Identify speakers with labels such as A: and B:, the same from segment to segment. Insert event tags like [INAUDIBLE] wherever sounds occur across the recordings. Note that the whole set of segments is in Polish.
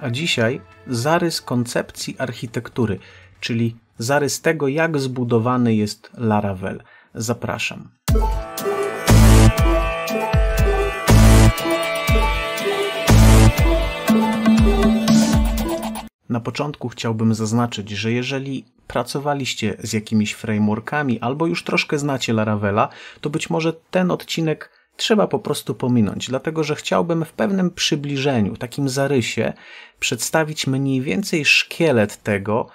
A: a dzisiaj zarys koncepcji architektury, czyli zarys tego, jak zbudowany jest Laravel. Zapraszam. Na początku chciałbym zaznaczyć, że jeżeli pracowaliście z jakimiś frameworkami albo już troszkę znacie Laravela, to być może ten odcinek trzeba po prostu pominąć, dlatego że chciałbym w pewnym przybliżeniu, takim zarysie, przedstawić mniej więcej szkielet tego,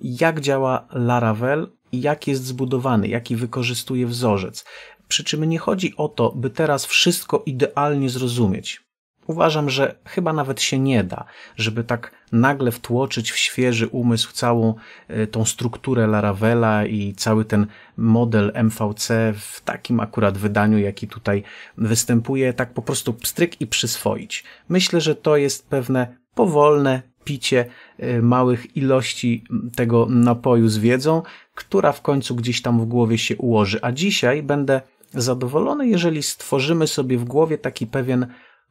A: jak działa Laravel i jak jest zbudowany, jaki wykorzystuje wzorzec. Przy czym nie chodzi o to, by teraz wszystko idealnie zrozumieć. Uważam, że chyba nawet się nie da, żeby tak nagle wtłoczyć w świeży umysł całą e, tą strukturę Laravela i cały ten model MVC w takim akurat wydaniu, jaki tutaj występuje, tak po prostu pstryk i przyswoić. Myślę, że to jest pewne powolne picie e, małych ilości tego napoju z wiedzą, która w końcu gdzieś tam w głowie się ułoży. A dzisiaj będę zadowolony, jeżeli stworzymy sobie w głowie taki pewien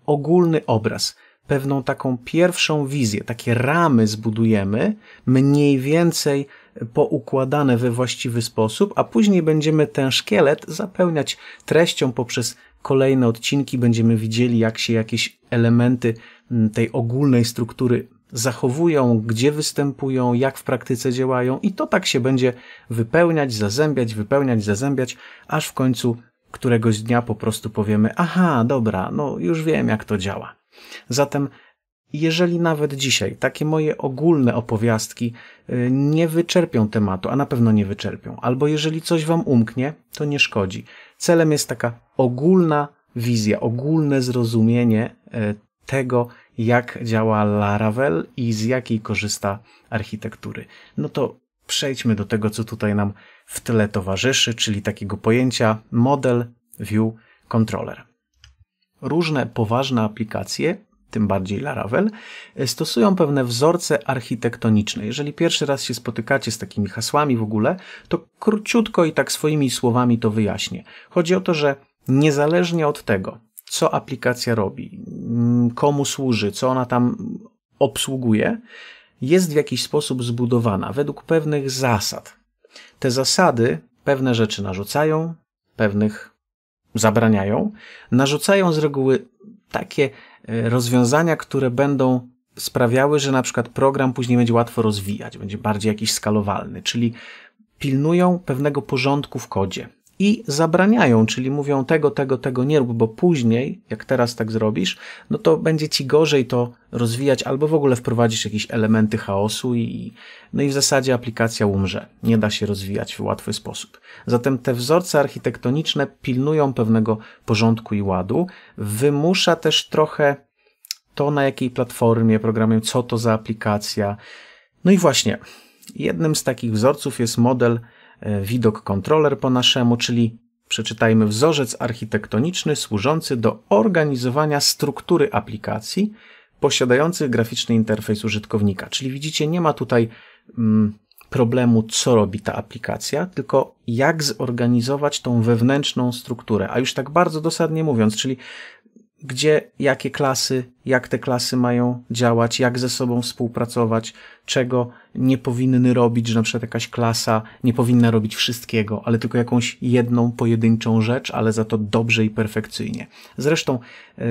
A: ogólny obraz, pewną taką pierwszą wizję, takie ramy zbudujemy, mniej więcej poukładane we właściwy sposób, a później będziemy ten szkielet zapełniać treścią poprzez kolejne odcinki, będziemy widzieli, jak się jakieś elementy mm, tej ogólnej struktury zachowują, gdzie występują, jak w praktyce działają, i to tak się będzie wypełniać, zazębiać, wypełniać, zazębiać, aż w końcu Któregoś dnia po prostu powiemy: Aha, dobra, no już wiem, jak to działa. Zatem, jeżeli nawet dzisiaj takie moje ogólne opowiastki y, nie wyczerpią tematu, a na pewno nie wyczerpią, albo jeżeli coś Wam umknie, to nie szkodzi. Celem jest taka ogólna wizja, ogólne zrozumienie y, tego, jak działa Laravel i z jakiej korzysta architektury. No to przejdźmy do tego, co tutaj nam w tyle towarzyszy, czyli takiego pojęcia model view controller. Różne poważne aplikacje, tym bardziej Laravel, stosują pewne wzorce architektoniczne. Jeżeli pierwszy raz się spotykacie z takimi hasłami w ogóle, to króciutko i tak swoimi słowami to wyjaśnię. Chodzi o to, że niezależnie od tego, co aplikacja robi, mm, komu służy, co ona tam obsługuje, jest w jakiś sposób zbudowana według pewnych zasad te zasady pewne rzeczy narzucają, pewnych zabraniają. Narzucają z reguły takie e, rozwiązania, które będą sprawiały, że na przykład program później będzie łatwo rozwijać, będzie bardziej jakiś skalowalny, czyli pilnują pewnego porządku w kodzie i zabraniają, czyli mówią tego, tego, tego nie rób, bo później, jak teraz tak zrobisz, no to będzie ci gorzej to rozwijać albo w ogóle wprowadzisz jakieś elementy chaosu i no i w zasadzie aplikacja umrze. Nie da się rozwijać w łatwy sposób. Zatem te wzorce architektoniczne pilnują pewnego porządku i ładu. Wymusza też trochę to, na jakiej platformie programują, co to za aplikacja. No i właśnie, jednym z takich wzorców jest model E, widok kontroler po naszemu, czyli przeczytajmy wzorzec architektoniczny służący do organizowania struktury aplikacji posiadających graficzny interfejs użytkownika. Czyli widzicie, nie ma tutaj mm, problemu, co robi ta aplikacja, tylko jak zorganizować tą wewnętrzną strukturę, a już tak bardzo dosadnie mówiąc, czyli gdzie, jakie klasy, jak te klasy mają działać, jak ze sobą współpracować, czego nie powinny robić, że na przykład jakaś klasa nie powinna robić wszystkiego, ale tylko jakąś jedną, pojedynczą rzecz, ale za to dobrze i perfekcyjnie. Zresztą e,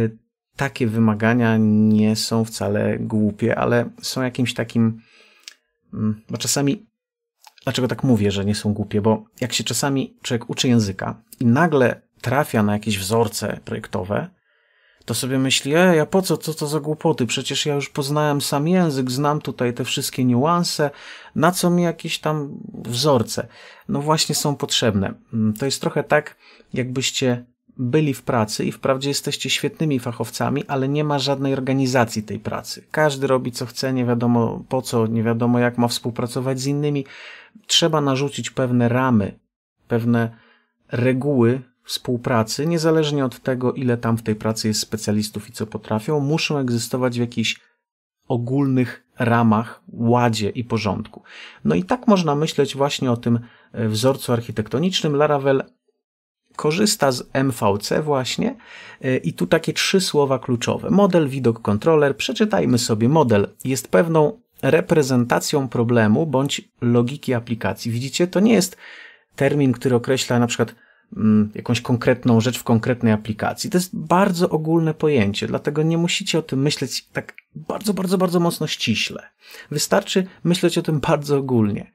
A: takie wymagania nie są wcale głupie, ale są jakimś takim, bo mm, no czasami Dlaczego tak mówię, że nie są głupie? Bo jak się czasami człowiek uczy języka i nagle trafia na jakieś wzorce projektowe, to sobie myśli, ej, a po co, co to za głupoty, przecież ja już poznałem sam język, znam tutaj te wszystkie niuanse, na co mi jakieś tam wzorce? No właśnie są potrzebne. Mm, to jest trochę tak, jakbyście byli w pracy i wprawdzie jesteście świetnymi fachowcami, ale nie ma żadnej organizacji tej pracy. Każdy robi co chce, nie wiadomo po co, nie wiadomo jak ma współpracować z innymi. Trzeba narzucić pewne ramy, pewne reguły, współpracy, niezależnie od tego, ile tam w tej pracy jest specjalistów i co potrafią, muszą egzystować w jakichś ogólnych ramach, ładzie i porządku. No i tak można myśleć właśnie o tym e, wzorcu architektonicznym. Laravel korzysta z MVC właśnie e, i tu takie trzy słowa kluczowe. Model, widok, kontroler. Przeczytajmy sobie. Model jest pewną reprezentacją problemu bądź logiki aplikacji. Widzicie, to nie jest termin, który określa na przykład Mm, jakąś konkretną rzecz w konkretnej aplikacji. To jest bardzo ogólne pojęcie, dlatego nie musicie o tym myśleć tak bardzo, bardzo, bardzo mocno ściśle. Wystarczy myśleć o tym bardzo ogólnie.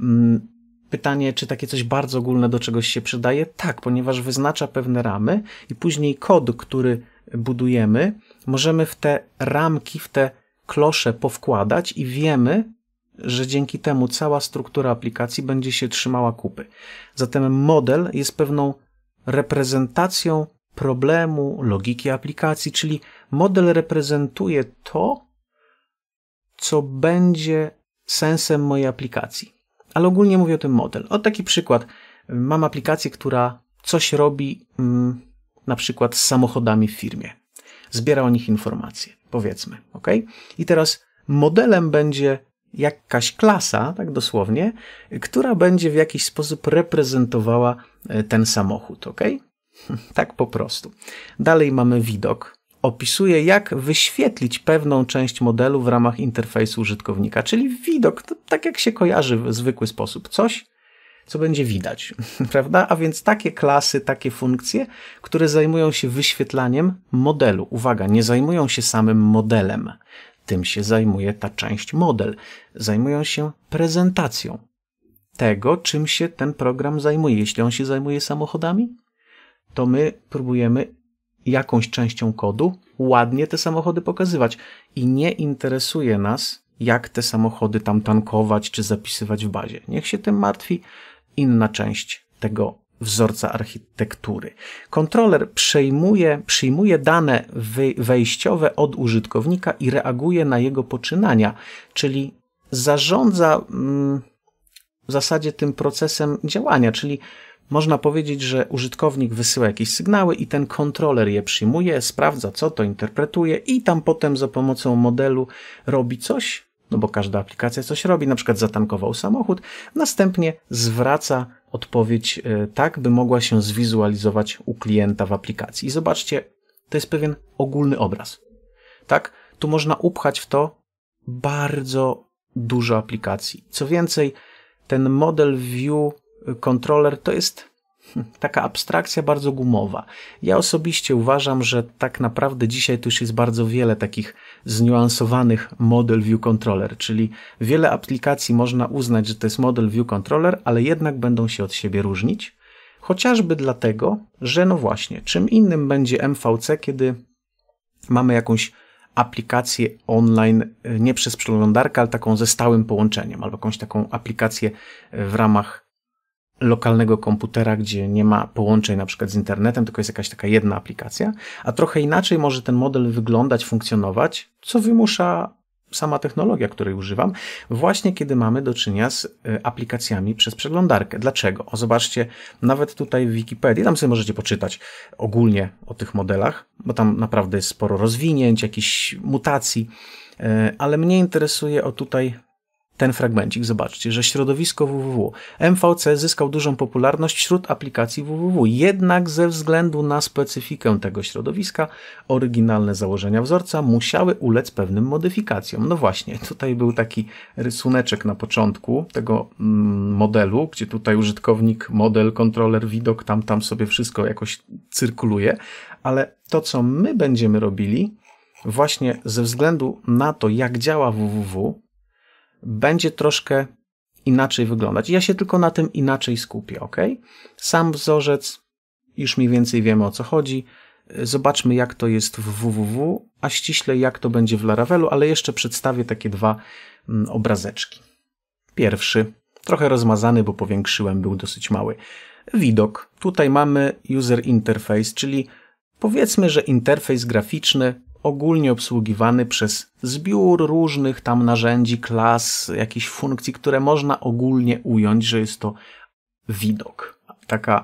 A: Mm, pytanie, czy takie coś bardzo ogólne do czegoś się przydaje? Tak, ponieważ wyznacza pewne ramy i później kod, który budujemy, możemy w te ramki, w te klosze powkładać i wiemy, że dzięki temu cała struktura aplikacji będzie się trzymała kupy. Zatem model jest pewną reprezentacją problemu, logiki aplikacji, czyli model reprezentuje to, co będzie sensem mojej aplikacji. Ale ogólnie mówię o tym model. O taki przykład. Mam aplikację, która coś robi mm, na przykład z samochodami w firmie. Zbiera o nich informacje, powiedzmy, ok? I teraz modelem będzie jakaś klasa, tak dosłownie, która będzie w jakiś sposób reprezentowała e, ten samochód, ok? [LAUGHS] tak po prostu. Dalej mamy widok. Opisuje, jak wyświetlić pewną część modelu w ramach interfejsu użytkownika, czyli widok, to tak jak się kojarzy w zwykły sposób. Coś, co będzie widać, [LAUGHS] prawda? A więc takie klasy, takie funkcje, które zajmują się wyświetlaniem modelu. Uwaga, nie zajmują się samym modelem tym się zajmuje ta część model. Zajmują się prezentacją tego, czym się ten program zajmuje. Jeśli on się zajmuje samochodami, to my próbujemy jakąś częścią kodu ładnie te samochody pokazywać. I nie interesuje nas, jak te samochody tam tankować czy zapisywać w bazie. Niech się tym martwi inna część tego wzorca architektury. Kontroler przejmuje, przyjmuje dane wejściowe od użytkownika i reaguje na jego poczynania, czyli zarządza mm, w zasadzie tym procesem działania, czyli można powiedzieć, że użytkownik wysyła jakieś sygnały i ten kontroler je przyjmuje, sprawdza co to interpretuje i tam potem za pomocą modelu robi coś, no bo każda aplikacja coś robi, na przykład zatankował samochód, następnie zwraca odpowiedź e, tak, by mogła się zwizualizować u klienta w aplikacji. I zobaczcie, to jest pewien ogólny obraz. Tak? Tu można upchać w to bardzo dużo aplikacji. Co więcej, ten model View Controller to jest [LAUGHS] taka abstrakcja bardzo gumowa. Ja osobiście uważam, że tak naprawdę dzisiaj tu już jest bardzo wiele takich zniuansowanych model view controller, czyli wiele aplikacji można uznać, że to jest model view controller, ale jednak będą się od siebie różnić. Chociażby dlatego, że no właśnie, czym innym będzie MVC, kiedy mamy jakąś aplikację online, nie przez przeglądarkę, ale taką ze stałym połączeniem, albo jakąś taką aplikację w ramach lokalnego komputera, gdzie nie ma połączeń na przykład z internetem, tylko jest jakaś taka jedna aplikacja, a trochę inaczej może ten model wyglądać, funkcjonować, co wymusza sama technologia, której używam, właśnie kiedy mamy do czynienia z e, aplikacjami przez przeglądarkę. Dlaczego? O, zobaczcie, nawet tutaj w Wikipedii, tam sobie możecie poczytać ogólnie o tych modelach, bo tam naprawdę jest sporo rozwinięć, jakichś mutacji, e, ale mnie interesuje o tutaj ten fragmencik, zobaczcie, że środowisko www. MVC zyskał dużą popularność wśród aplikacji www, jednak ze względu na specyfikę tego środowiska, oryginalne założenia wzorca musiały ulec pewnym modyfikacjom. No właśnie, tutaj był taki rysuneczek na początku tego mm, modelu, gdzie tutaj użytkownik, model, kontroler, widok, tam, tam sobie wszystko jakoś cyrkuluje, ale to, co my będziemy robili, właśnie ze względu na to, jak działa www, będzie troszkę inaczej wyglądać. Ja się tylko na tym inaczej skupię, ok? Sam wzorzec, już mniej więcej wiemy o co chodzi. Zobaczmy, jak to jest w www, a ściśle jak to będzie w Laravelu, ale jeszcze przedstawię takie dwa mm, obrazeczki. Pierwszy, trochę rozmazany, bo powiększyłem, był dosyć mały. Widok. Tutaj mamy user interface, czyli powiedzmy, że interfejs graficzny ogólnie obsługiwany przez zbiór różnych tam narzędzi, klas, jakichś funkcji, które można ogólnie ująć, że jest to widok. Taka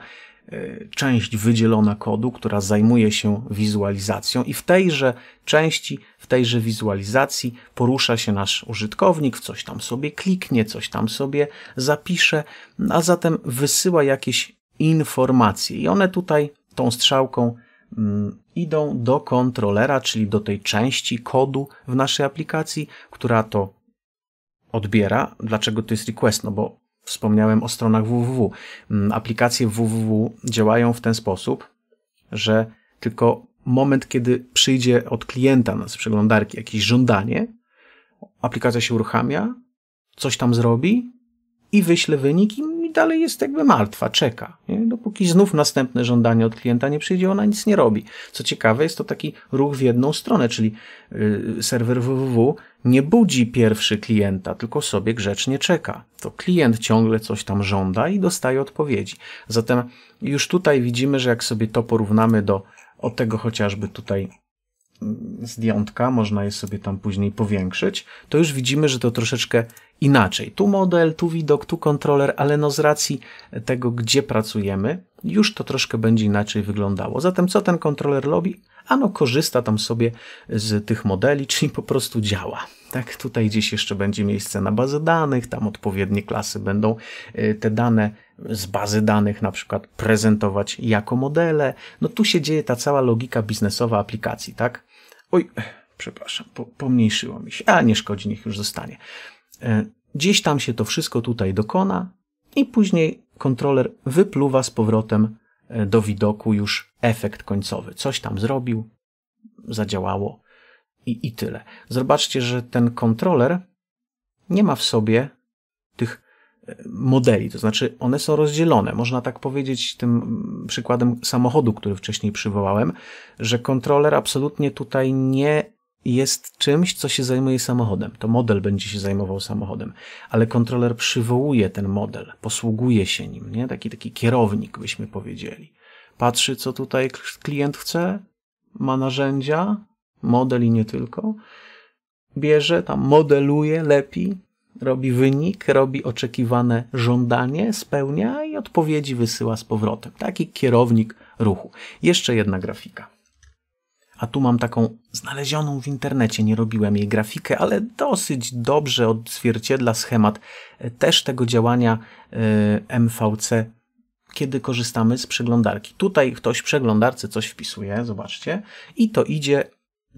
A: e, część wydzielona kodu, która zajmuje się wizualizacją i w tejże części, w tejże wizualizacji porusza się nasz użytkownik, w coś tam sobie kliknie, coś tam sobie zapisze, a zatem wysyła jakieś informacje i one tutaj tą strzałką Mm, idą do kontrolera, czyli do tej części kodu w naszej aplikacji, która to odbiera. Dlaczego to jest request? No bo wspomniałem o stronach www. Mm, aplikacje www działają w ten sposób, że tylko moment, kiedy przyjdzie od klienta z przeglądarki jakieś żądanie, aplikacja się uruchamia, coś tam zrobi i wyśle wynik dalej jest jakby martwa, czeka. Nie? Dopóki znów następne żądanie od klienta nie przyjdzie, ona nic nie robi. Co ciekawe, jest to taki ruch w jedną stronę, czyli y, serwer www nie budzi pierwszy klienta, tylko sobie grzecznie czeka. To klient ciągle coś tam żąda i dostaje odpowiedzi. Zatem już tutaj widzimy, że jak sobie to porównamy do od tego chociażby tutaj zdjątka, można je sobie tam później powiększyć, to już widzimy, że to troszeczkę inaczej. Tu model, tu widok, tu kontroler, ale no z racji tego, gdzie pracujemy, już to troszkę będzie inaczej wyglądało. Zatem co ten kontroler robi? Ano korzysta tam sobie z tych modeli, czyli po prostu działa. Tak, tutaj gdzieś jeszcze będzie miejsce na bazę danych, tam odpowiednie klasy będą y, te dane z bazy danych na przykład prezentować jako modele. No tu się dzieje ta cała logika biznesowa aplikacji, tak? Oj, przepraszam, po, pomniejszyło mi się, a nie szkodzi, niech już zostanie. E, Dziś tam się to wszystko tutaj dokona i później kontroler wypluwa z powrotem e, do widoku już efekt końcowy. Coś tam zrobił, zadziałało i, i tyle. Zobaczcie, że ten kontroler nie ma w sobie modeli, to znaczy one są rozdzielone. Można tak powiedzieć tym przykładem samochodu, który wcześniej przywołałem, że kontroler absolutnie tutaj nie jest czymś, co się zajmuje samochodem. To model będzie się zajmował samochodem, ale kontroler przywołuje ten model, posługuje się nim, nie? Taki, taki kierownik, byśmy powiedzieli. Patrzy, co tutaj klient chce, ma narzędzia, model i nie tylko. Bierze, tam modeluje, lepi, robi wynik, robi oczekiwane żądanie, spełnia i odpowiedzi wysyła z powrotem. Taki kierownik ruchu. Jeszcze jedna grafika. A tu mam taką znalezioną w internecie, nie robiłem jej grafikę, ale dosyć dobrze odzwierciedla schemat e, też tego działania e, MVC, kiedy korzystamy z przeglądarki. Tutaj ktoś w przeglądarce coś wpisuje, zobaczcie, i to idzie,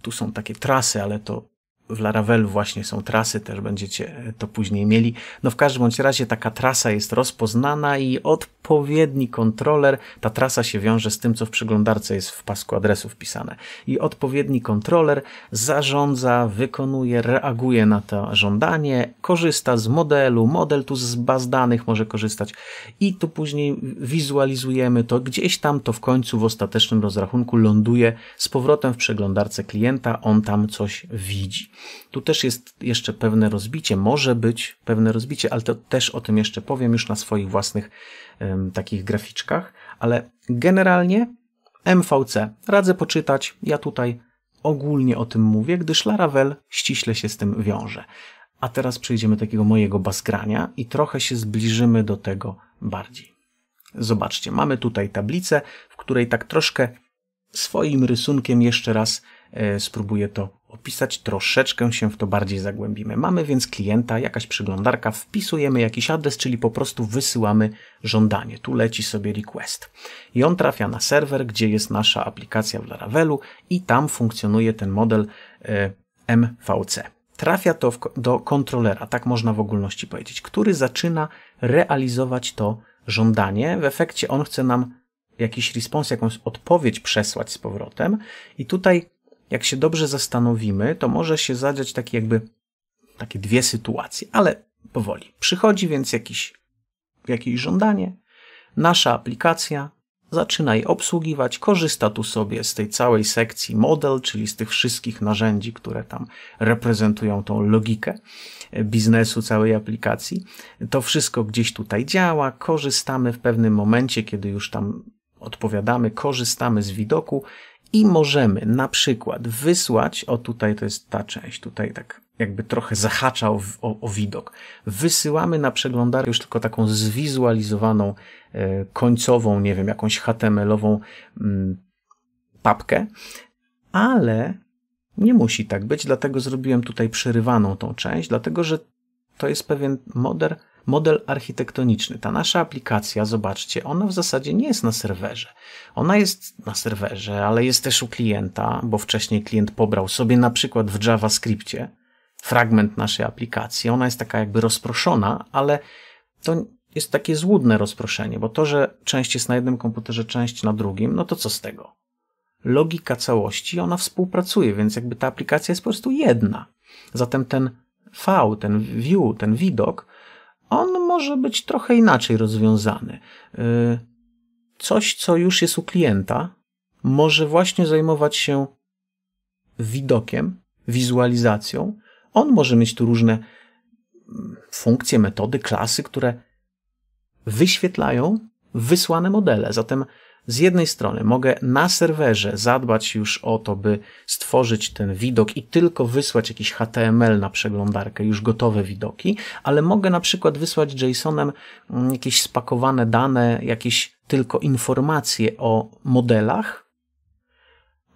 A: tu są takie trasy, ale to w Laravelu właśnie są trasy, też będziecie to później mieli. No w każdym bądź razie taka trasa jest rozpoznana i odpowiedni kontroler, ta trasa się wiąże z tym, co w przeglądarce jest w pasku adresu wpisane. I odpowiedni kontroler zarządza, wykonuje, reaguje na to żądanie, korzysta z modelu, model tu z baz danych może korzystać i tu później wizualizujemy to, gdzieś tam to w końcu w ostatecznym rozrachunku ląduje z powrotem w przeglądarce klienta, on tam coś widzi. Tu też jest jeszcze pewne rozbicie, może być pewne rozbicie, ale to też o tym jeszcze powiem już na swoich własnych um, takich graficzkach, ale generalnie MVC radzę poczytać. Ja tutaj ogólnie o tym mówię, gdyż Laravel ściśle się z tym wiąże. A teraz przejdziemy do takiego mojego basgrania i trochę się zbliżymy do tego bardziej. Zobaczcie, mamy tutaj tablicę, w której tak troszkę swoim rysunkiem jeszcze raz e, spróbuję to opisać, troszeczkę się w to bardziej zagłębimy. Mamy więc klienta, jakaś przeglądarka, wpisujemy jakiś adres, czyli po prostu wysyłamy żądanie. Tu leci sobie request. I on trafia na serwer, gdzie jest nasza aplikacja w Laravelu i tam funkcjonuje ten model e, MVC. Trafia to do kontrolera, tak można w ogólności powiedzieć, który zaczyna realizować to żądanie. W efekcie on chce nam jakiś response, jakąś odpowiedź przesłać z powrotem i tutaj jak się dobrze zastanowimy, to może się zadziać takie jakby takie dwie sytuacje, ale powoli. Przychodzi więc jakiś, jakieś żądanie, nasza aplikacja zaczyna je obsługiwać, korzysta tu sobie z tej całej sekcji model, czyli z tych wszystkich narzędzi, które tam reprezentują tą logikę e, biznesu całej aplikacji. To wszystko gdzieś tutaj działa, korzystamy w pewnym momencie, kiedy już tam odpowiadamy, korzystamy z widoku i możemy na przykład wysłać, o tutaj to jest ta część, tutaj tak jakby trochę zahaczał o, o, widok. Wysyłamy na przeglądarkę już tylko taką zwizualizowaną, e, końcową, nie wiem, jakąś HTML-ową mm, papkę, ale nie musi tak być, dlatego zrobiłem tutaj przerywaną tą część, dlatego że to jest pewien model, model architektoniczny. Ta nasza aplikacja, zobaczcie, ona w zasadzie nie jest na serwerze. Ona jest na serwerze, ale jest też u klienta, bo wcześniej klient pobrał sobie na przykład w JavaScriptie fragment naszej aplikacji. Ona jest taka jakby rozproszona, ale to jest takie złudne rozproszenie, bo to, że część jest na jednym komputerze, część na drugim, no to co z tego? Logika całości, ona współpracuje, więc jakby ta aplikacja jest po prostu jedna. Zatem ten V, ten view, ten widok, on może być trochę inaczej rozwiązany. Y, coś, co już jest u klienta, może właśnie zajmować się widokiem, wizualizacją. On może mieć tu różne mm, funkcje, metody, klasy, które wyświetlają wysłane modele. Zatem z jednej strony mogę na serwerze zadbać już o to, by stworzyć ten widok i tylko wysłać jakiś HTML na przeglądarkę, już gotowe widoki, ale mogę na przykład wysłać JSON-em mm, jakieś spakowane dane, jakieś tylko informacje o modelach,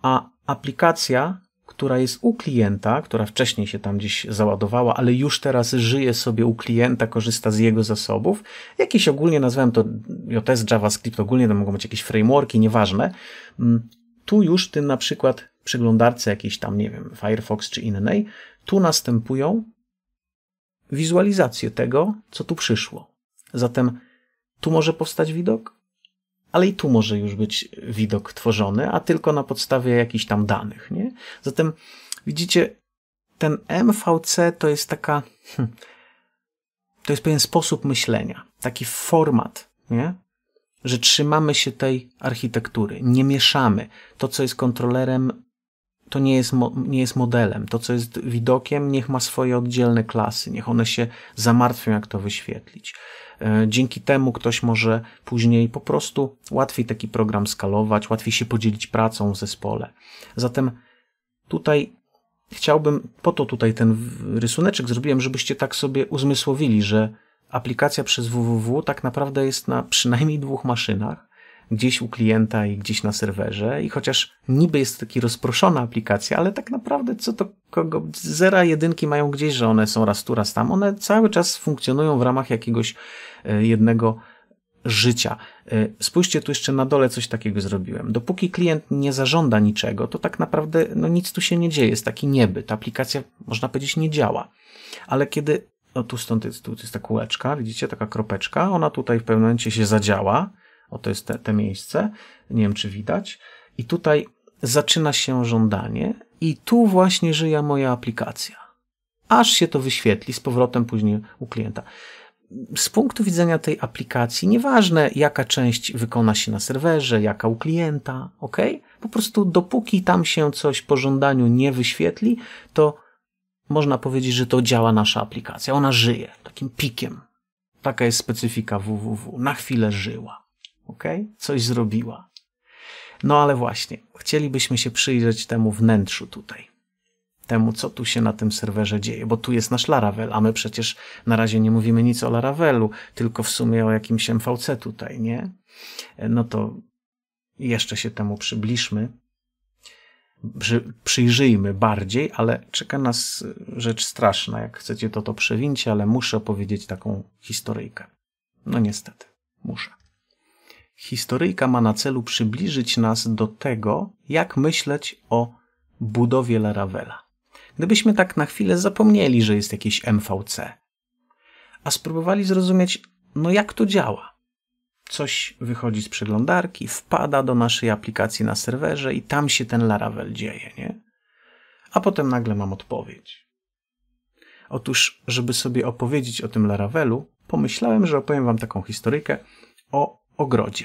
A: a aplikacja która jest u klienta, która wcześniej się tam gdzieś załadowała, ale już teraz żyje sobie u klienta, korzysta z jego zasobów. Jakieś ogólnie nazwałem to JS, JavaScript, ogólnie to mogą być jakieś frameworki, nieważne. Mm, tu już ty na przykład przeglądarce jakiejś tam, nie wiem, Firefox czy innej, tu następują wizualizacje tego, co tu przyszło. Zatem tu może powstać widok, ale i tu może już być widok tworzony, a tylko na podstawie jakichś tam danych. Nie? Zatem widzicie, ten MVC to jest taka. Hm, to jest pewien sposób myślenia, taki format, nie? że trzymamy się tej architektury, nie mieszamy. To, co jest kontrolerem, to nie jest, nie jest modelem. To, co jest widokiem, niech ma swoje oddzielne klasy, niech one się zamartwią, jak to wyświetlić. E, dzięki temu ktoś może później po prostu łatwiej taki program skalować, łatwiej się podzielić pracą w zespole. Zatem tutaj chciałbym, po to tutaj ten rysuneczek zrobiłem, żebyście tak sobie uzmysłowili, że aplikacja przez www tak naprawdę jest na przynajmniej dwóch maszynach gdzieś u klienta i gdzieś na serwerze i chociaż niby jest taka rozproszona aplikacja, ale tak naprawdę co to kogo, zera jedynki mają gdzieś, że one są raz tu, raz tam, one cały czas funkcjonują w ramach jakiegoś e, jednego życia. E, spójrzcie tu jeszcze na dole, coś takiego zrobiłem. Dopóki klient nie zażąda niczego, to tak naprawdę no, nic tu się nie dzieje, jest taki ta Aplikacja, można powiedzieć, nie działa. Ale kiedy, no tu stąd jest, tu jest ta kółeczka, widzicie, taka kropeczka, ona tutaj w pewnym momencie się zadziała, o, to jest te, te miejsce. Nie wiem, czy widać. I tutaj zaczyna się żądanie i tu właśnie żyje moja aplikacja. Aż się to wyświetli z powrotem później u klienta. Z punktu widzenia tej aplikacji, nieważne jaka część wykona się na serwerze, jaka u klienta, ok? Po prostu dopóki tam się coś po żądaniu nie wyświetli, to można powiedzieć, że to działa nasza aplikacja. Ona żyje takim pikiem. Taka jest specyfika www. Na chwilę żyła ok? Coś zrobiła. No ale właśnie, chcielibyśmy się przyjrzeć temu wnętrzu tutaj. Temu, co tu się na tym serwerze dzieje, bo tu jest nasz Laravel, a my przecież na razie nie mówimy nic o Laravelu, tylko w sumie o jakimś MVC tutaj, nie? E, no to jeszcze się temu przybliżmy, przy, przyjrzyjmy bardziej, ale czeka nas e, rzecz straszna. Jak chcecie, to to przewincie, ale muszę opowiedzieć taką historyjkę. No niestety, muszę. Historyjka ma na celu przybliżyć nas do tego, jak myśleć o budowie Laravela. Gdybyśmy tak na chwilę zapomnieli, że jest jakieś MVC, a spróbowali zrozumieć, no jak to działa. Coś wychodzi z przeglądarki, wpada do naszej aplikacji na serwerze i tam się ten Laravel dzieje, nie? A potem nagle mam odpowiedź. Otóż, żeby sobie opowiedzieć o tym Laravelu, pomyślałem, że opowiem wam taką historyjkę o ogrodzie.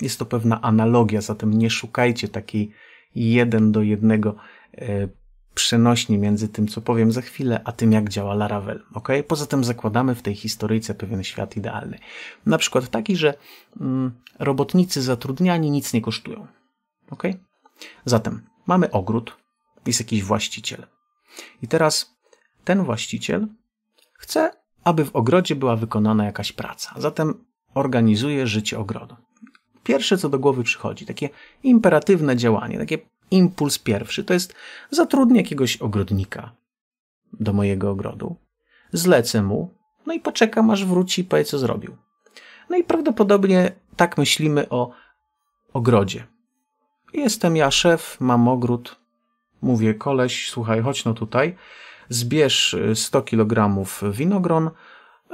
A: Jest to pewna analogia, zatem nie szukajcie takiej jeden do jednego e, przenośni między tym, co powiem za chwilę, a tym, jak działa Laravel. Ok? Poza tym zakładamy w tej historyjce pewien świat idealny. Na przykład taki, że mm, robotnicy zatrudniani nic nie kosztują. Ok? Zatem mamy ogród, jest jakiś właściciel. I teraz ten właściciel chce, aby w ogrodzie była wykonana jakaś praca. Zatem organizuje życie ogrodu. Pierwsze, co do głowy przychodzi, takie imperatywne działanie, takie impuls pierwszy, to jest zatrudnię jakiegoś ogrodnika do mojego ogrodu, zlecę mu, no i poczekam, aż wróci i powie, co zrobił. No i prawdopodobnie tak myślimy o ogrodzie. Jestem ja szef, mam ogród, mówię koleś, słuchaj, chodź no tutaj, zbierz 100 y, kg winogron,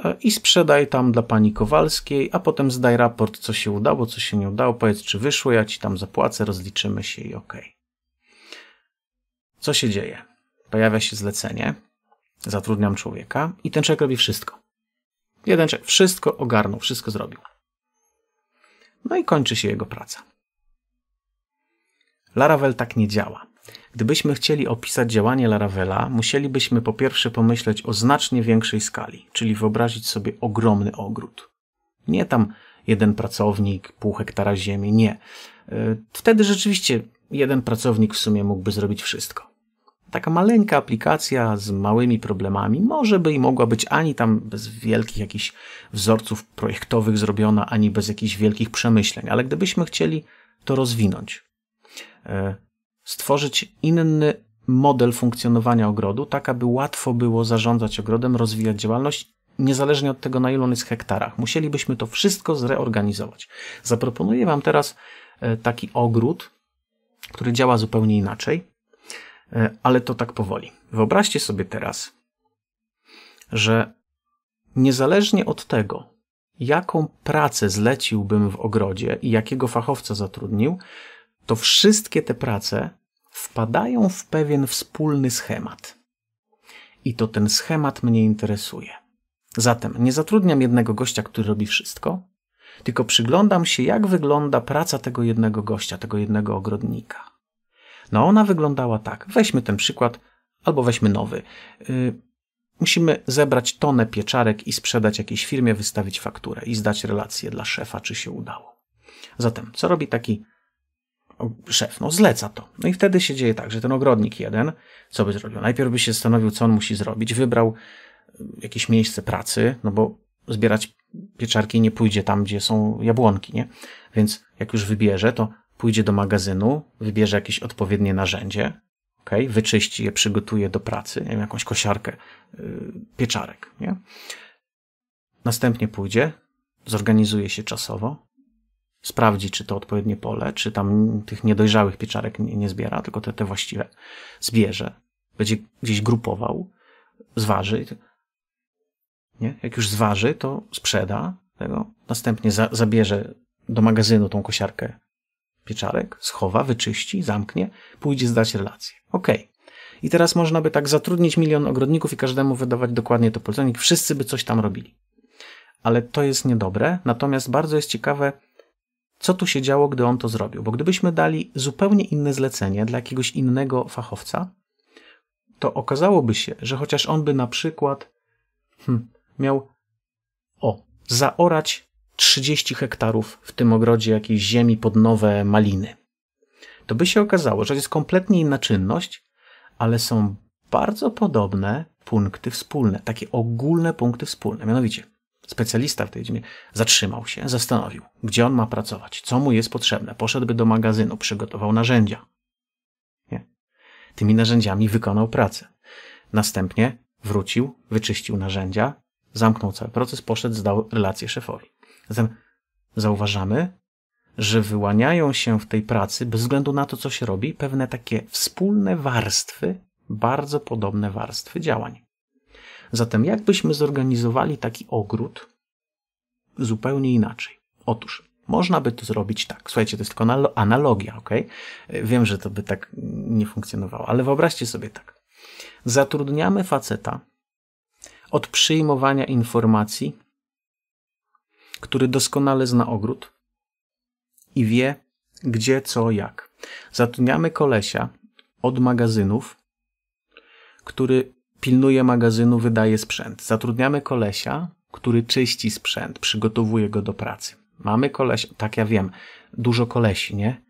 A: E, i sprzedaj tam dla pani Kowalskiej, a potem zdaj raport, co się udało, co się nie udało, powiedz, czy wyszło, ja ci tam zapłacę, rozliczymy się i okej. Okay. Co się dzieje? Pojawia się zlecenie, zatrudniam człowieka i ten człowiek robi wszystko. Jeden człowiek wszystko ogarnął, wszystko zrobił. No i kończy się jego praca. Laravel tak nie działa. Gdybyśmy chcieli opisać działanie Laravela, musielibyśmy po pierwsze pomyśleć o znacznie większej skali, czyli wyobrazić sobie ogromny ogród. Nie tam jeden pracownik, pół hektara ziemi, nie. E, wtedy rzeczywiście jeden pracownik w sumie mógłby zrobić wszystko. Taka maleńka aplikacja z małymi problemami może by i mogła być ani tam bez wielkich jakichś wzorców projektowych zrobiona, ani bez jakichś wielkich przemyśleń, ale gdybyśmy chcieli to rozwinąć, e, stworzyć inny model funkcjonowania ogrodu, tak aby łatwo było zarządzać ogrodem, rozwijać działalność, niezależnie od tego, na ilu on jest hektarach. Musielibyśmy to wszystko zreorganizować. Zaproponuję Wam teraz e, taki ogród, który działa zupełnie inaczej, e, ale to tak powoli. Wyobraźcie sobie teraz, że niezależnie od tego, jaką pracę zleciłbym w ogrodzie i jakiego fachowca zatrudnił, to wszystkie te prace wpadają w pewien wspólny schemat. I to ten schemat mnie interesuje. Zatem nie zatrudniam jednego gościa, który robi wszystko, tylko przyglądam się, jak wygląda praca tego jednego gościa, tego jednego ogrodnika. No ona wyglądała tak. Weźmy ten przykład, albo weźmy nowy. Yy, musimy zebrać tonę pieczarek i sprzedać jakiejś firmie, wystawić fakturę i zdać relację dla szefa, czy się udało. Zatem, co robi taki szef no, zleca to. No i wtedy się dzieje tak, że ten ogrodnik jeden, co by zrobił? Najpierw by się zastanowił, co on musi zrobić, wybrał mm, jakieś miejsce pracy, no bo zbierać pieczarki nie pójdzie tam, gdzie są jabłonki, nie? Więc jak już wybierze, to pójdzie do magazynu, wybierze jakieś odpowiednie narzędzie, ok, wyczyści je, przygotuje do pracy, nie wiem, jakąś kosiarkę yy, pieczarek, nie? Następnie pójdzie, zorganizuje się czasowo, sprawdzi, czy to odpowiednie pole, czy tam tych niedojrzałych pieczarek nie, nie zbiera, tylko te, te właściwe zbierze. Będzie gdzieś grupował, zważy. Tak- nie? Jak już zważy, to sprzeda tego. Następnie za, zabierze do magazynu tą kosiarkę pieczarek, schowa, wyczyści, zamknie, pójdzie zdać relację. OK. I teraz można by tak zatrudnić milion ogrodników i każdemu wydawać dokładnie to polecenie. Wszyscy by coś tam robili. Ale to jest niedobre. Natomiast bardzo jest ciekawe, co tu się działo, gdy on to zrobił. Bo gdybyśmy dali zupełnie inne zlecenie dla jakiegoś innego fachowca, to okazałoby się, że chociaż on by na przykład hmm, miał o, zaorać 30 hektarów w tym ogrodzie jakiejś ziemi pod nowe maliny, to by się okazało, że jest kompletnie inna czynność, ale są bardzo podobne punkty wspólne, takie ogólne punkty wspólne. Mianowicie, specjalista w tej dziedzinie, zatrzymał się, zastanowił, gdzie on ma pracować, co mu jest potrzebne. Poszedłby do magazynu, przygotował narzędzia. Nie. Tymi narzędziami wykonał pracę. Następnie wrócił, wyczyścił narzędzia, zamknął cały proces, poszedł, zdał relację szefowi. Zatem zauważamy, że wyłaniają się w tej pracy, bez względu na to, co się robi, pewne takie wspólne warstwy, bardzo podobne warstwy działań. Zatem jakbyśmy zorganizowali taki ogród zupełnie inaczej? Otóż można by to zrobić tak. Słuchajcie, to jest tylko analogia, ok? Wiem, że to by tak nie funkcjonowało, ale wyobraźcie sobie tak. Zatrudniamy faceta od przyjmowania informacji, który doskonale zna ogród i wie, gdzie, co, jak. Zatrudniamy kolesia od magazynów, który pilnuje magazynu, wydaje sprzęt. Zatrudniamy kolesia, który czyści sprzęt, przygotowuje go do pracy. Mamy koleś, tak ja wiem, dużo kolesi, nie?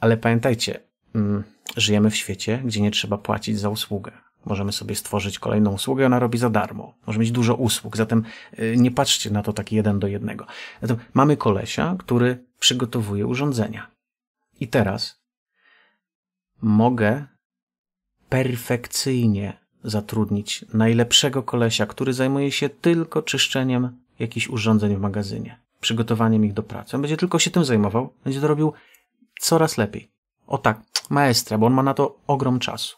A: Ale pamiętajcie, mm, żyjemy w świecie, gdzie nie trzeba płacić za usługę. Możemy sobie stworzyć kolejną usługę, ona robi za darmo. Możemy mieć dużo usług, zatem y, nie patrzcie na to taki jeden do jednego. Zatem mamy kolesia, który przygotowuje urządzenia. I teraz mogę perfekcyjnie zatrudnić najlepszego kolesia, który zajmuje się tylko czyszczeniem jakichś urządzeń w magazynie, przygotowaniem ich do pracy. On będzie tylko się tym zajmował, będzie to robił coraz lepiej. O tak, maestra, bo on ma na to ogrom czasu.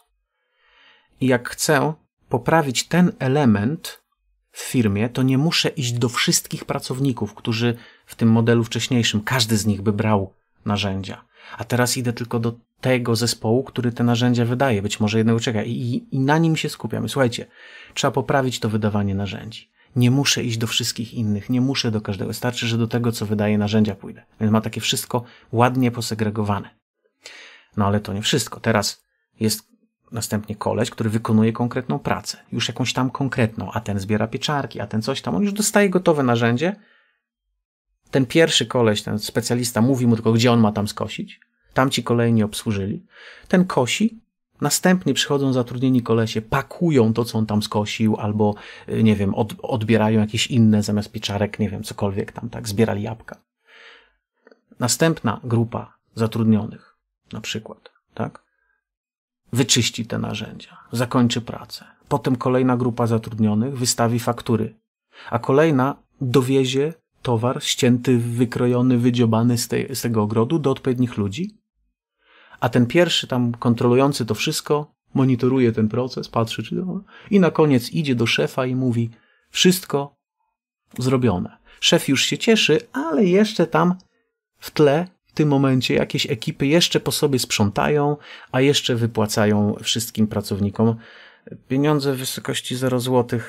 A: I jak chcę poprawić ten element w firmie, to nie muszę iść do wszystkich pracowników, którzy w tym modelu wcześniejszym, każdy z nich by brał narzędzia a teraz idę tylko do tego zespołu, który te narzędzia wydaje, być może jednego czeka i, i na nim się skupiamy. Słuchajcie, trzeba poprawić to wydawanie narzędzi. Nie muszę iść do wszystkich innych, nie muszę do każdego. Wystarczy, że do tego, co wydaje narzędzia pójdę. Więc ma takie wszystko ładnie posegregowane. No ale to nie wszystko. Teraz jest następnie koleś, który wykonuje konkretną pracę, już jakąś tam konkretną, a ten zbiera pieczarki, a ten coś tam. On już dostaje gotowe narzędzie, ten pierwszy koleś, ten specjalista, mówi mu tylko, gdzie on ma tam skosić. Tam ci kolejni obsłużyli. Ten kosi, Następnie przychodzą zatrudnieni kolesie, pakują to, co on tam skosił, albo, y, nie wiem, od, odbierają jakieś inne zamiast pieczarek, nie wiem, cokolwiek tam, tak, zbierali jabłka. Następna grupa zatrudnionych, na przykład, tak, wyczyści te narzędzia, zakończy pracę. Potem kolejna grupa zatrudnionych wystawi faktury, a kolejna dowiezie towar ścięty, wykrojony, wydziobany z, tej, z tego ogrodu do odpowiednich ludzi. A ten pierwszy tam kontrolujący to wszystko monitoruje ten proces, patrzy czy to, i na koniec idzie do szefa i mówi wszystko zrobione. Szef już się cieszy, ale jeszcze tam w tle w tym momencie jakieś ekipy jeszcze po sobie sprzątają, a jeszcze wypłacają wszystkim pracownikom pieniądze w wysokości 0 zł,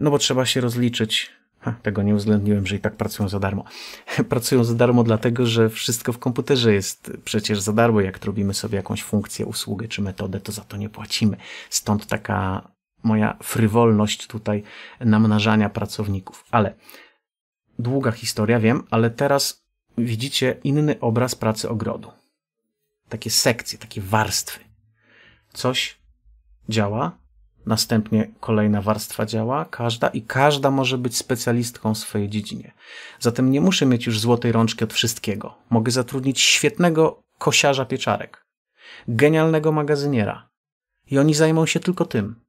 A: no bo trzeba się rozliczyć tego nie uwzględniłem, że i tak pracują za darmo. [LAUGHS] pracują za darmo dlatego, że wszystko w komputerze jest przecież za darmo. Jak robimy sobie jakąś funkcję, usługę czy metodę, to za to nie płacimy. Stąd taka moja frywolność tutaj namnażania pracowników. Ale długa historia, wiem, ale teraz widzicie inny obraz pracy ogrodu. Takie sekcje, takie warstwy. Coś działa, Następnie kolejna warstwa działa, każda i każda może być specjalistką w swojej dziedzinie. Zatem nie muszę mieć już złotej rączki od wszystkiego. Mogę zatrudnić świetnego kosiarza pieczarek, genialnego magazyniera i oni zajmą się tylko tym.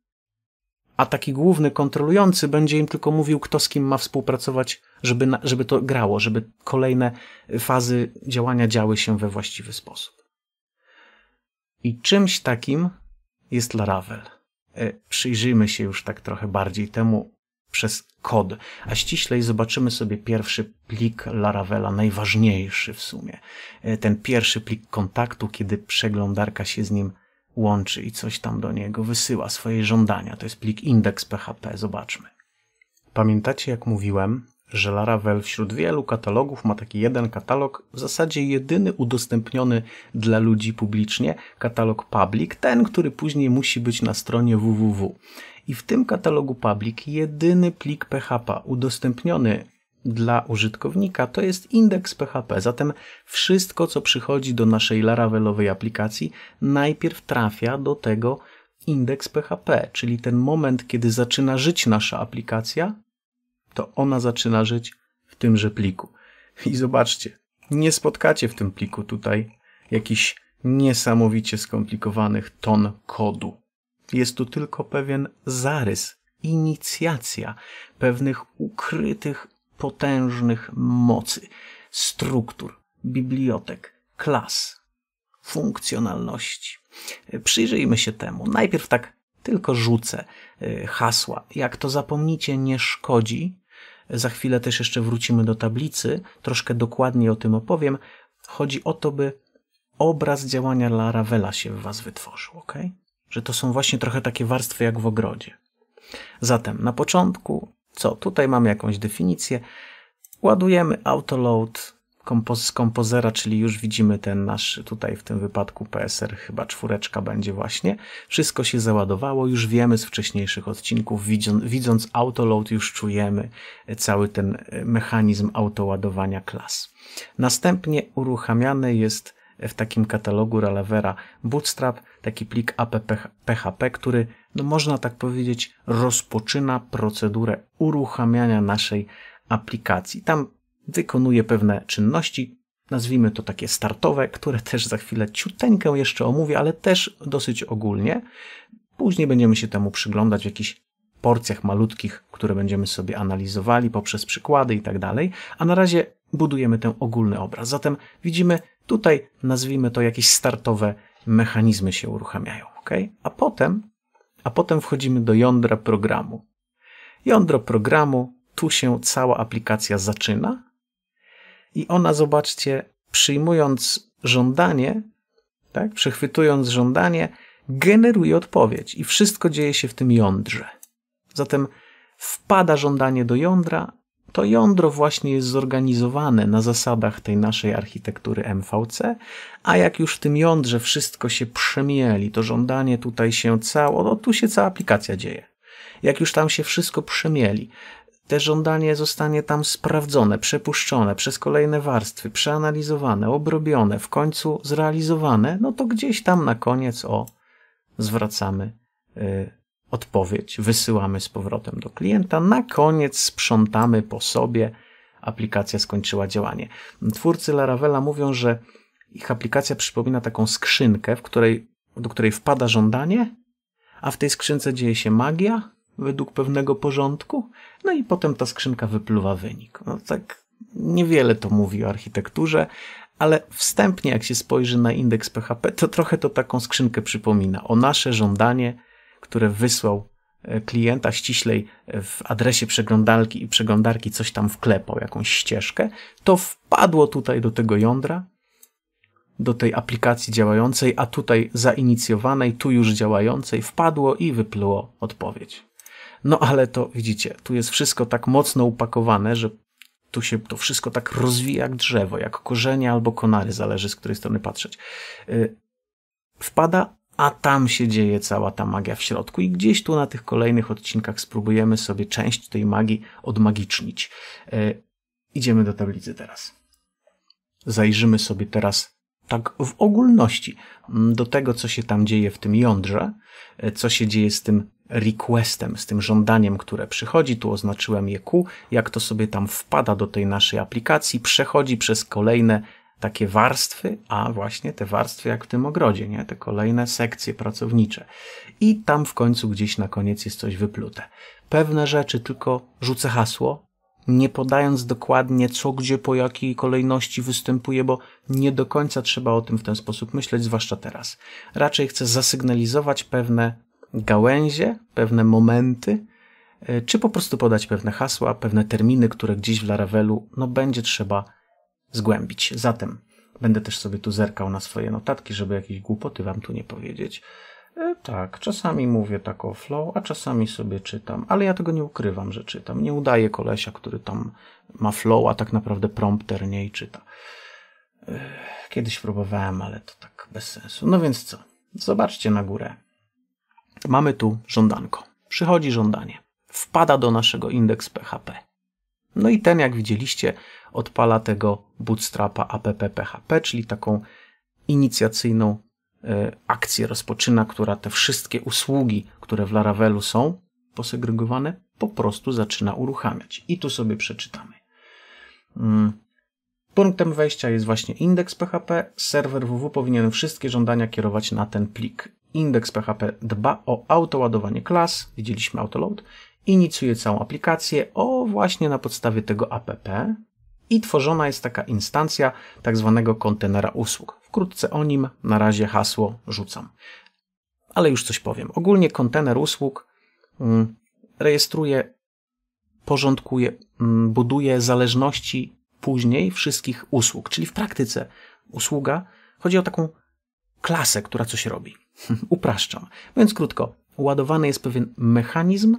A: A taki główny kontrolujący będzie im tylko mówił, kto z kim ma współpracować, żeby, na, żeby to grało, żeby kolejne fazy działania działy się we właściwy sposób. I czymś takim jest Laravel. E, przyjrzyjmy się już tak trochę bardziej temu przez kod, a ściślej zobaczymy sobie pierwszy plik Laravela, najważniejszy w sumie. E, ten pierwszy plik kontaktu, kiedy przeglądarka się z nim łączy i coś tam do niego wysyła, swoje żądania. To jest plik index.php, zobaczmy. Pamiętacie jak mówiłem, że Laravel wśród wielu katalogów ma taki jeden katalog, w zasadzie jedyny udostępniony dla ludzi publicznie, katalog public, ten, który później musi być na stronie www. I w tym katalogu public jedyny plik PHP udostępniony dla użytkownika to jest indeks PHP. Zatem wszystko, co przychodzi do naszej Laravelowej aplikacji, najpierw trafia do tego indeks PHP, czyli ten moment, kiedy zaczyna żyć nasza aplikacja, to ona zaczyna żyć w tymże pliku. I zobaczcie, nie spotkacie w tym pliku tutaj jakichś niesamowicie skomplikowanych ton kodu. Jest tu tylko pewien zarys, inicjacja pewnych ukrytych, potężnych mocy, struktur, bibliotek, klas, funkcjonalności. Przyjrzyjmy się temu. Najpierw tak tylko rzucę e, hasła. Jak to zapomnicie, nie szkodzi. Za chwilę też jeszcze wrócimy do tablicy, troszkę dokładniej o tym opowiem. Chodzi o to, by obraz działania Laravela się w Was wytworzył, ok? Że to są właśnie trochę takie warstwy jak w ogrodzie. Zatem na początku, co? Tutaj mamy jakąś definicję. Ładujemy autoload kompoz kompozera, czyli już widzimy ten nasz tutaj w tym wypadku PSR chyba czwóreczka będzie właśnie. Wszystko się załadowało, już wiemy z wcześniejszych odcinków, widząc, widząc autoload już czujemy e, cały ten e, mechanizm autoładowania klas. Następnie uruchamiany jest e, w takim katalogu Relevera Bootstrap, taki plik app.php, który, no można tak powiedzieć, rozpoczyna procedurę uruchamiania naszej aplikacji. Tam wykonuje pewne czynności, nazwijmy to takie startowe, które też za chwilę ciuteńkę jeszcze omówię, ale też dosyć ogólnie. Później będziemy się temu przyglądać w jakichś porcjach malutkich, które będziemy sobie analizowali poprzez przykłady i tak dalej, a na razie budujemy ten ogólny obraz. Zatem widzimy tutaj, nazwijmy to jakieś startowe mechanizmy się uruchamiają, ok? A potem, a potem wchodzimy do jądra programu. Jądro programu, tu się cała aplikacja zaczyna, i ona, zobaczcie, przyjmując żądanie, tak, przechwytując żądanie, generuje odpowiedź i wszystko dzieje się w tym jądrze. Zatem wpada żądanie do jądra, to jądro właśnie jest zorganizowane na zasadach tej naszej architektury MVC, a jak już w tym jądrze wszystko się przemieli, to żądanie tutaj się cało, no tu się cała aplikacja dzieje. Jak już tam się wszystko przemieli, te żądanie zostanie tam sprawdzone, przepuszczone przez kolejne warstwy, przeanalizowane, obrobione, w końcu zrealizowane, no to gdzieś tam na koniec o zwracamy y, odpowiedź, wysyłamy z powrotem do klienta, na koniec sprzątamy po sobie, aplikacja skończyła działanie. Twórcy Laravela mówią, że ich aplikacja przypomina taką skrzynkę, w której, do której wpada żądanie, a w tej skrzynce dzieje się magia, według pewnego porządku, no i potem ta skrzynka wypluwa wynik. No tak niewiele to mówi o architekturze, ale wstępnie jak się spojrzy na indeks PHP, to trochę to taką skrzynkę przypomina o nasze żądanie, które wysłał e, klienta ściślej e, w adresie przeglądarki i przeglądarki coś tam wklepał, jakąś ścieżkę, to wpadło tutaj do tego jądra, do tej aplikacji działającej, a tutaj zainicjowanej, tu już działającej, wpadło i wypluło odpowiedź. No ale to widzicie, tu jest wszystko tak mocno upakowane, że tu się to wszystko tak rozwija jak drzewo, jak korzenie albo konary, zależy z której strony patrzeć. Y, wpada, a tam się dzieje cała ta magia w środku i gdzieś tu na tych kolejnych odcinkach spróbujemy sobie część tej magii odmagicznić. Y, idziemy do tablicy teraz. Zajrzymy sobie teraz tak w ogólności do tego, co się tam dzieje w tym jądrze, co się dzieje z tym requestem, z tym żądaniem, które przychodzi. Tu oznaczyłem je Q, jak to sobie tam wpada do tej naszej aplikacji, przechodzi przez kolejne takie warstwy, a właśnie te warstwy jak w tym ogrodzie, nie? te kolejne sekcje pracownicze. I tam w końcu gdzieś na koniec jest coś wyplute. Pewne rzeczy tylko rzucę hasło, nie podając dokładnie co, gdzie, po jakiej kolejności występuje, bo nie do końca trzeba o tym w ten sposób myśleć, zwłaszcza teraz. Raczej chcę zasygnalizować pewne gałęzie, pewne momenty, e, czy po prostu podać pewne hasła, pewne terminy, które gdzieś w Laravelu no, będzie trzeba zgłębić. Zatem będę też sobie tu zerkał na swoje notatki, żeby jakieś głupoty wam tu nie powiedzieć. E, tak, czasami mówię tak o flow, a czasami sobie czytam, ale ja tego nie ukrywam, że czytam. Nie udaję kolesia, który tam ma flow, a tak naprawdę prompter nie i czyta. E, kiedyś próbowałem, ale to tak bez sensu. No więc co? Zobaczcie na górę. Mamy tu żądanko. Przychodzi żądanie. Wpada do naszego indeks PHP. No i ten, jak widzieliście, odpala tego bootstrapa PHP, czyli taką inicjacyjną e, akcję rozpoczyna, która te wszystkie usługi, które w Laravelu są posegregowane, po prostu zaczyna uruchamiać. I tu sobie przeczytamy. Mm. Punktem wejścia jest właśnie indeks PHP. Serwer WW powinien wszystkie żądania kierować na ten plik indeks PHP dba o autoładowanie klas, widzieliśmy autoload, inicjuje całą aplikację o właśnie na podstawie tego app i tworzona jest taka instancja tak zwanego kontenera usług. Wkrótce o nim, na razie hasło rzucam. Ale już coś powiem. Ogólnie kontener usług mm, rejestruje, porządkuje, mm, buduje zależności później wszystkich usług, czyli w praktyce usługa chodzi o taką klasę, która coś robi. [LAUGHS] Upraszczam. Mówiąc krótko, ładowany jest pewien mechanizm,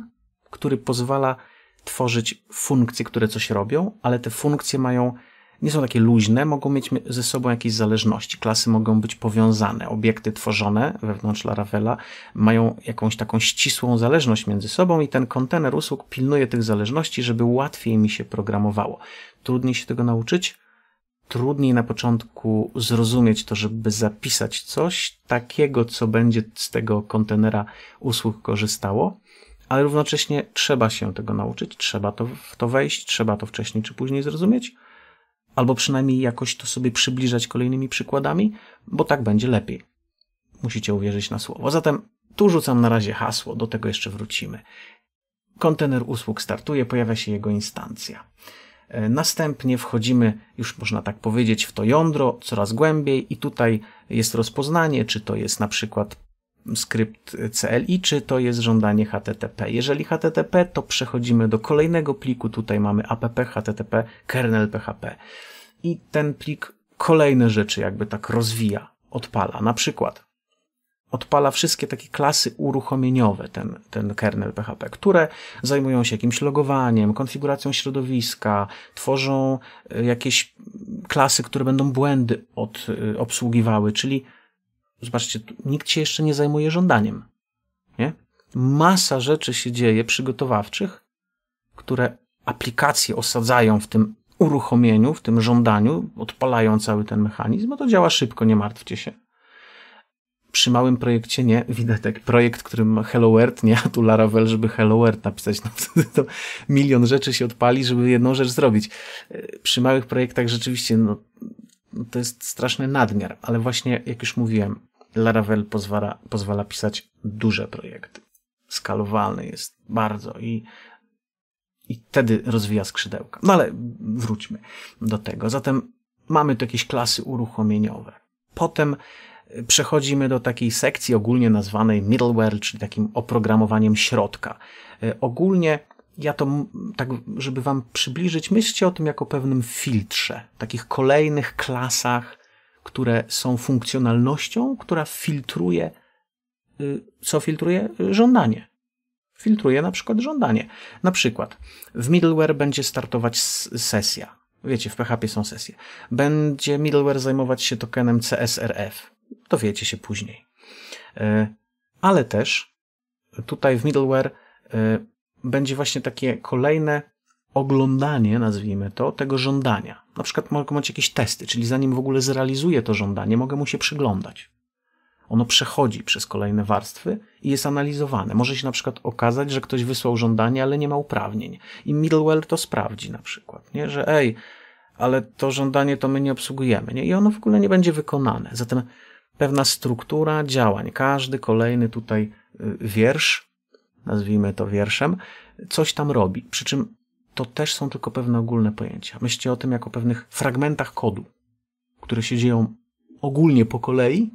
A: który pozwala tworzyć funkcje, które coś robią, ale te funkcje mają nie są takie luźne, mogą mieć ze sobą jakieś zależności. Klasy mogą być powiązane. Obiekty tworzone wewnątrz Laravela mają jakąś taką ścisłą zależność między sobą i ten kontener usług pilnuje tych zależności, żeby łatwiej mi się programowało. Trudniej się tego nauczyć? trudniej na początku zrozumieć to, żeby zapisać coś takiego, co będzie z tego kontenera usług korzystało, ale równocześnie trzeba się tego nauczyć, trzeba to, w to wejść, trzeba to wcześniej czy później zrozumieć, albo przynajmniej jakoś to sobie przybliżać kolejnymi przykładami, bo tak będzie lepiej. Musicie uwierzyć na słowo. Zatem tu rzucam na razie hasło, do tego jeszcze wrócimy. Kontener usług startuje, pojawia się jego instancja. E, następnie wchodzimy, już można tak powiedzieć, w to jądro coraz głębiej i tutaj jest rozpoznanie, czy to jest na przykład skrypt CLI, czy to jest żądanie HTTP. Jeżeli HTTP, to przechodzimy do kolejnego pliku, tutaj mamy app HTTP kernel PHP i ten plik kolejne rzeczy jakby tak rozwija, odpala. Na przykład odpala wszystkie takie klasy uruchomieniowe, ten, ten kernel PHP, które zajmują się jakimś logowaniem, konfiguracją środowiska, tworzą e, jakieś klasy, które będą błędy od, e, obsługiwały, czyli zobaczcie, nikt się jeszcze nie zajmuje żądaniem. Nie? Masa rzeczy się dzieje przygotowawczych, które aplikacje osadzają w tym uruchomieniu, w tym żądaniu, odpalają cały ten mechanizm, a to działa szybko, nie martwcie się przy małym projekcie nie, widać taki projekt, którym Hello World, nie, a tu Laravel, żeby Hello World napisać, no wtedy to milion rzeczy się odpali, żeby jedną rzecz zrobić. E, przy małych projektach rzeczywiście, no, to jest straszny nadmiar, ale właśnie, jak już mówiłem, Laravel pozwala, pozwala pisać duże projekty. Skalowalny jest bardzo i i wtedy rozwija skrzydełka. No ale wróćmy do tego. Zatem mamy tu jakieś klasy uruchomieniowe. Potem przechodzimy do takiej sekcji ogólnie nazwanej middleware, czyli takim oprogramowaniem środka. E, ogólnie ja to tak, żeby wam przybliżyć, myślcie o tym jako pewnym filtrze, takich kolejnych klasach, które są funkcjonalnością, która filtruje, y, co filtruje? Żądanie. Filtruje na przykład żądanie. Na przykład w middleware będzie startować sesja. Wiecie, w PHP są sesje. Będzie middleware zajmować się tokenem CSRF dowiecie się później. E, ale też tutaj w middleware e, będzie właśnie takie kolejne oglądanie, nazwijmy to, tego żądania. Na przykład mogę mieć jakieś testy, czyli zanim w ogóle zrealizuję to żądanie, mogę mu się przyglądać. Ono przechodzi przez kolejne warstwy i jest analizowane. Może się na przykład okazać, że ktoś wysłał żądanie, ale nie ma uprawnień. I middleware to sprawdzi na przykład, nie? że ej, ale to żądanie to my nie obsługujemy. Nie? I ono w ogóle nie będzie wykonane. Zatem pewna struktura działań. Każdy kolejny tutaj y, wiersz, nazwijmy to wierszem, coś tam robi. Przy czym to też są tylko pewne ogólne pojęcia. Myślcie o tym jako pewnych fragmentach kodu, które się dzieją ogólnie po kolei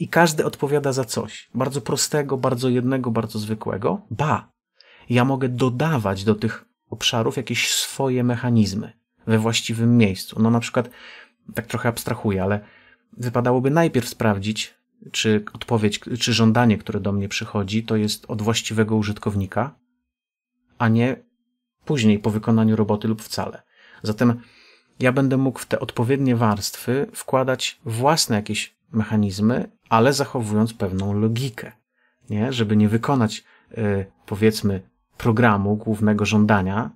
A: i każdy odpowiada za coś. Bardzo prostego, bardzo jednego, bardzo zwykłego. Ba, ja mogę dodawać do tych obszarów jakieś swoje mechanizmy we właściwym miejscu. No na przykład, tak trochę abstrahuję, ale wypadałoby najpierw sprawdzić, czy odpowiedź, czy żądanie, które do mnie przychodzi, to jest od właściwego użytkownika, a nie później po wykonaniu roboty lub wcale. Zatem ja będę mógł w te odpowiednie warstwy wkładać własne jakieś mechanizmy, ale zachowując pewną logikę, nie? żeby nie wykonać, y, powiedzmy, programu głównego żądania,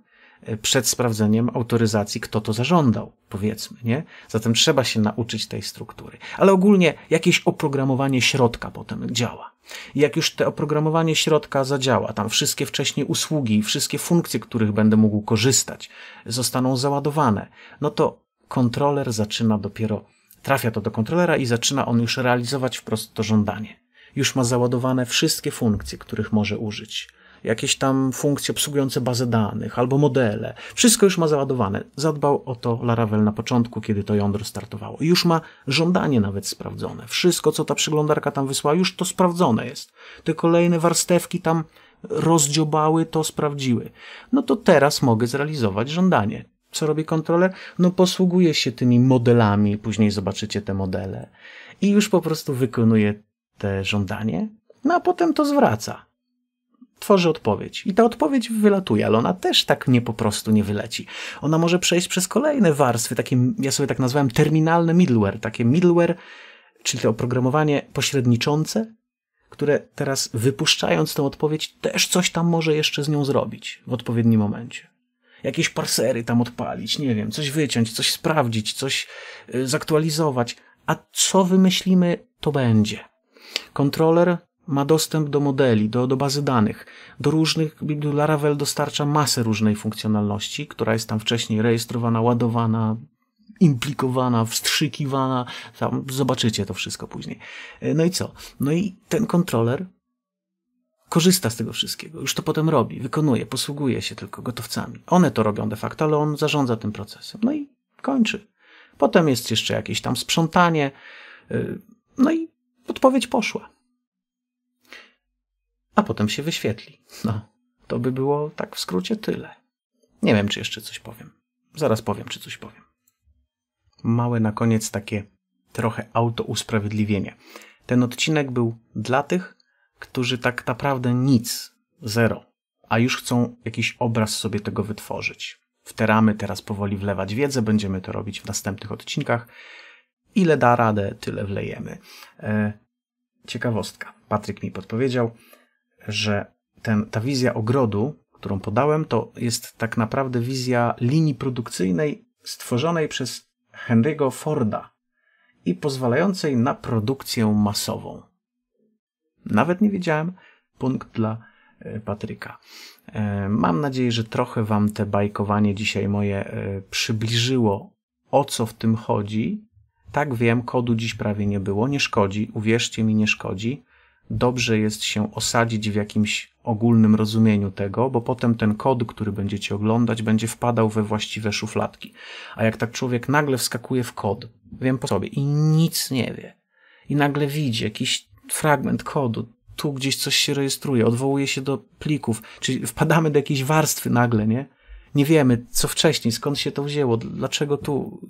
A: przed sprawdzeniem autoryzacji, kto to zażądał, powiedzmy, nie? Zatem trzeba się nauczyć tej struktury. Ale ogólnie jakieś oprogramowanie środka potem działa. I jak już te oprogramowanie środka zadziała, tam wszystkie wcześniej usługi, wszystkie funkcje, których będę mógł korzystać, zostaną załadowane, no to kontroler zaczyna dopiero, trafia to do kontrolera i zaczyna on już realizować wprost to żądanie. Już ma załadowane wszystkie funkcje, których może użyć jakieś tam funkcje obsługujące bazę danych albo modele. Wszystko już ma załadowane. Zadbał o to Laravel na początku, kiedy to jądro startowało. już ma żądanie nawet sprawdzone. Wszystko, co ta przeglądarka tam wysłała, już to sprawdzone jest. Te kolejne warstewki tam rozdziobały, to sprawdziły. No to teraz mogę zrealizować żądanie. Co robi kontroler? No posługuje się tymi modelami, później zobaczycie te modele. I już po prostu wykonuje te żądanie, no a potem to zwraca tworzy odpowiedź. I ta odpowiedź wylatuje, ale ona też tak nie po prostu nie wyleci. Ona może przejść przez kolejne warstwy, takie, ja sobie tak nazwałem terminalne middleware, takie middleware, czyli to oprogramowanie pośredniczące, które teraz wypuszczając tę odpowiedź, też coś tam może jeszcze z nią zrobić w odpowiednim momencie. Jakieś parsery tam odpalić, nie wiem, coś wyciąć, coś sprawdzić, coś y, zaktualizować. A co wymyślimy, to będzie. Kontroler ma dostęp do modeli, do, do bazy danych, do różnych. Laravel dostarcza masę różnej funkcjonalności, która jest tam wcześniej rejestrowana, ładowana, implikowana, wstrzykiwana. Tam zobaczycie to wszystko później. E, no i co? No i ten kontroler korzysta z tego wszystkiego, już to potem robi, wykonuje, posługuje się tylko gotowcami. One to robią de facto, ale on zarządza tym procesem. No i kończy. Potem jest jeszcze jakieś tam sprzątanie. E, no i odpowiedź poszła a potem się wyświetli. No, to by było tak w skrócie tyle. Nie wiem, czy jeszcze coś powiem. Zaraz powiem, czy coś powiem. Małe na koniec takie trochę auto usprawiedliwienie. Ten odcinek był dla tych, którzy tak naprawdę nic, zero, a już chcą jakiś obraz sobie tego wytworzyć. W te ramy teraz powoli wlewać wiedzę, będziemy to robić w następnych odcinkach. Ile da radę, tyle wlejemy. E, ciekawostka. Patryk mi podpowiedział że ten, ta wizja ogrodu, którą podałem, to jest tak naprawdę wizja linii produkcyjnej stworzonej przez Henry'ego Forda i pozwalającej na produkcję masową. Nawet nie wiedziałem. Punkt dla e, Patryka. E, mam nadzieję, że trochę Wam te bajkowanie dzisiaj moje e, przybliżyło, o co w tym chodzi. Tak wiem, kodu dziś prawie nie było, nie szkodzi, uwierzcie mi, nie szkodzi dobrze jest się osadzić w jakimś ogólnym rozumieniu tego, bo potem ten kod, który będziecie oglądać, będzie wpadał we właściwe szufladki. A jak tak człowiek nagle wskakuje w kod, wiem po sobie, i nic nie wie, i nagle widzi jakiś fragment kodu, tu gdzieś coś się rejestruje, odwołuje się do plików, czyli wpadamy do jakiejś warstwy nagle, nie? Nie wiemy, co wcześniej, skąd się to wzięło, dlaczego tu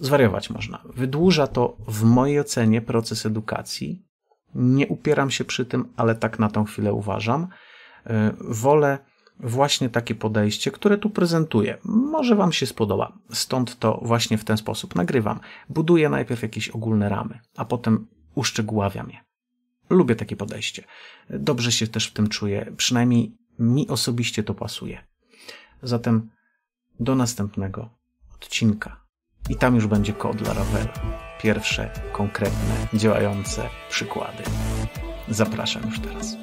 A: zwariować można. Wydłuża to, w mojej ocenie, proces edukacji, nie upieram się przy tym, ale tak na tą chwilę uważam. Y, wolę właśnie takie podejście, które tu prezentuję. Może Wam się spodoba. Stąd to właśnie w ten sposób nagrywam. Buduję najpierw jakieś ogólne ramy, a potem uszczegóławiam je. Lubię takie podejście. Dobrze się też w tym czuję. Przynajmniej mi osobiście to pasuje. Zatem do następnego odcinka. I tam już będzie kod dla Ravelu. Pierwsze konkretne, działające przykłady. Zapraszam już teraz.